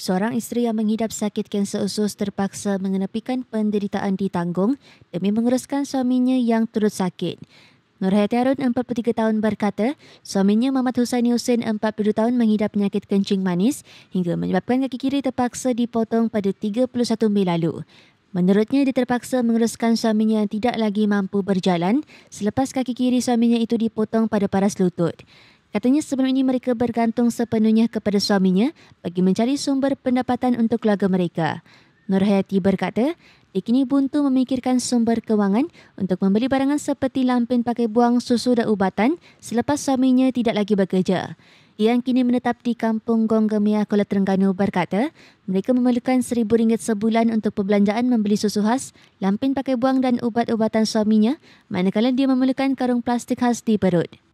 Seorang isteri yang menghidap sakit kanser usus terpaksa mengenepikan penderitaan di tanggung demi menguruskan suaminya yang turut sakit. Nur Hayati Harun, 43 tahun berkata, suaminya Muhammad Husaini Hussein, 42 tahun menghidap penyakit kencing manis hingga menyebabkan kaki kiri terpaksa dipotong pada 31 Mei lalu. Menurutnya, dia terpaksa menguruskan suaminya yang tidak lagi mampu berjalan selepas kaki kiri suaminya itu dipotong pada paras lutut. Katanya sebelum ini mereka bergantung sepenuhnya kepada suaminya bagi mencari sumber pendapatan untuk keluarga mereka. Nur Hayati berkata, kini buntu memikirkan sumber kewangan untuk membeli barangan seperti lampin pakai buang susu dan ubatan selepas suaminya tidak lagi bekerja. Yang kini menetap di kampung Gong Kuala Terengganu berkata, mereka memerlukan rm ringgit sebulan untuk perbelanjaan membeli susu khas, lampin pakai buang dan ubat-ubatan suaminya, manakala dia memerlukan karung plastik khas di perut.